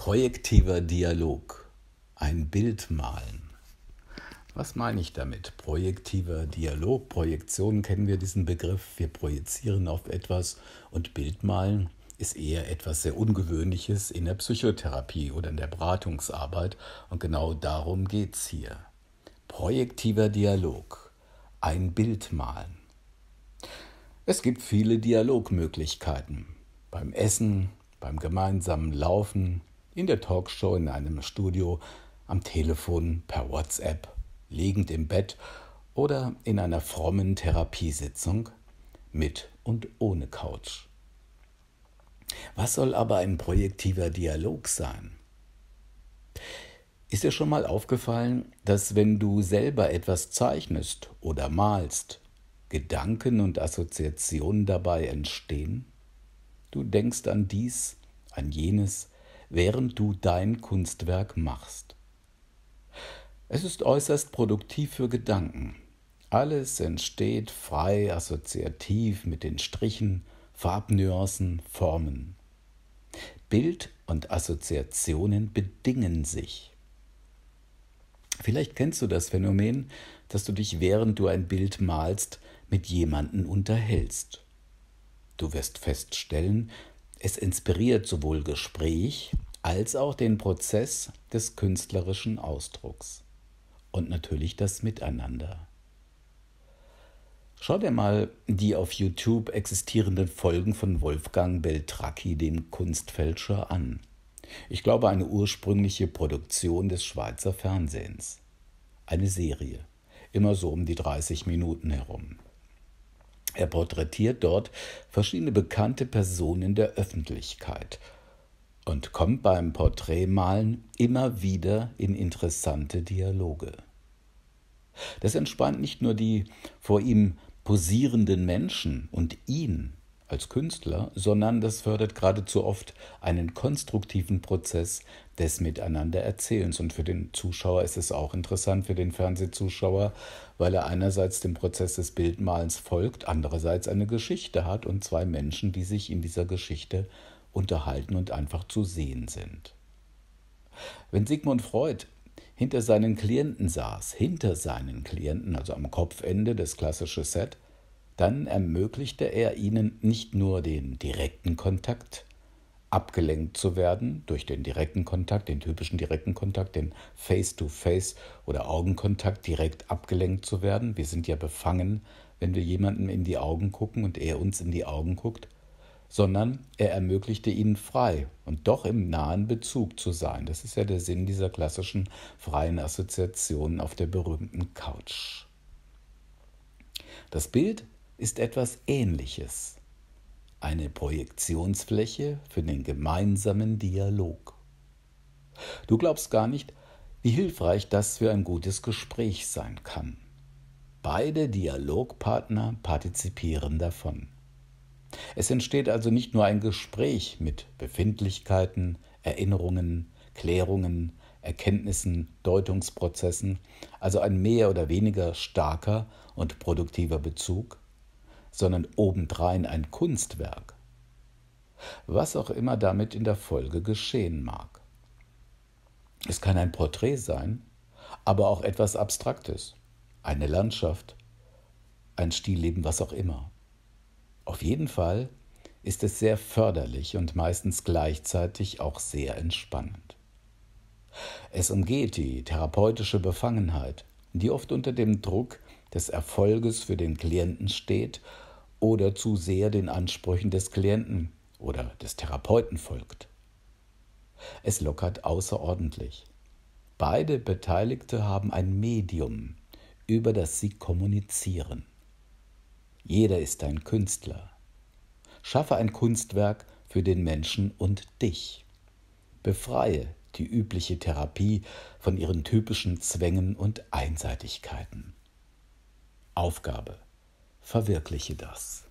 Projektiver Dialog. Ein Bild malen. Was meine ich damit? Projektiver Dialog, Projektion kennen wir diesen Begriff. Wir projizieren auf etwas und Bildmalen ist eher etwas sehr Ungewöhnliches in der Psychotherapie oder in der Beratungsarbeit. Und genau darum geht es hier. Projektiver Dialog. Ein Bild malen. Es gibt viele Dialogmöglichkeiten. Beim Essen, beim gemeinsamen Laufen, in der Talkshow, in einem Studio, am Telefon, per WhatsApp, liegend im Bett oder in einer frommen Therapiesitzung mit und ohne Couch. Was soll aber ein projektiver Dialog sein? Ist dir schon mal aufgefallen, dass wenn du selber etwas zeichnest oder malst, Gedanken und Assoziationen dabei entstehen? Du denkst an dies, an jenes, während du dein Kunstwerk machst. Es ist äußerst produktiv für Gedanken. Alles entsteht frei assoziativ mit den Strichen, Farbnuancen, Formen. Bild und Assoziationen bedingen sich. Vielleicht kennst du das Phänomen, dass du dich während du ein Bild malst mit jemandem unterhältst. Du wirst feststellen, es inspiriert sowohl Gespräch als auch den Prozess des künstlerischen Ausdrucks und natürlich das Miteinander. Schau dir mal die auf YouTube existierenden Folgen von Wolfgang Beltracchi, dem Kunstfälscher, an. Ich glaube, eine ursprüngliche Produktion des Schweizer Fernsehens. Eine Serie, immer so um die 30 Minuten herum. Er porträtiert dort verschiedene bekannte Personen der Öffentlichkeit und kommt beim Porträtmalen immer wieder in interessante Dialoge. Das entspannt nicht nur die vor ihm posierenden Menschen und ihn, als Künstler, sondern das fördert geradezu oft einen konstruktiven Prozess des Miteinandererzählens. Und für den Zuschauer ist es auch interessant, für den Fernsehzuschauer, weil er einerseits dem Prozess des Bildmalens folgt, andererseits eine Geschichte hat und zwei Menschen, die sich in dieser Geschichte unterhalten und einfach zu sehen sind. Wenn Sigmund Freud hinter seinen Klienten saß, hinter seinen Klienten, also am Kopfende, das klassische Set, dann ermöglichte er ihnen nicht nur den direkten Kontakt, abgelenkt zu werden durch den direkten Kontakt, den typischen direkten Kontakt, den Face-to-Face oder Augenkontakt direkt abgelenkt zu werden. Wir sind ja befangen, wenn wir jemandem in die Augen gucken und er uns in die Augen guckt, sondern er ermöglichte ihnen frei und doch im nahen Bezug zu sein. Das ist ja der Sinn dieser klassischen freien Assoziationen auf der berühmten Couch. Das Bild ist etwas Ähnliches, eine Projektionsfläche für den gemeinsamen Dialog. Du glaubst gar nicht, wie hilfreich das für ein gutes Gespräch sein kann. Beide Dialogpartner partizipieren davon. Es entsteht also nicht nur ein Gespräch mit Befindlichkeiten, Erinnerungen, Klärungen, Erkenntnissen, Deutungsprozessen, also ein mehr oder weniger starker und produktiver Bezug, sondern obendrein ein Kunstwerk. Was auch immer damit in der Folge geschehen mag. Es kann ein Porträt sein, aber auch etwas Abstraktes, eine Landschaft, ein Stilleben, was auch immer. Auf jeden Fall ist es sehr förderlich und meistens gleichzeitig auch sehr entspannend. Es umgeht die therapeutische Befangenheit, die oft unter dem Druck des Erfolges für den Klienten steht oder zu sehr den Ansprüchen des Klienten oder des Therapeuten folgt. Es lockert außerordentlich. Beide Beteiligte haben ein Medium, über das sie kommunizieren. Jeder ist ein Künstler. Schaffe ein Kunstwerk für den Menschen und dich. Befreie die übliche Therapie von ihren typischen Zwängen und Einseitigkeiten. Aufgabe. Verwirkliche das.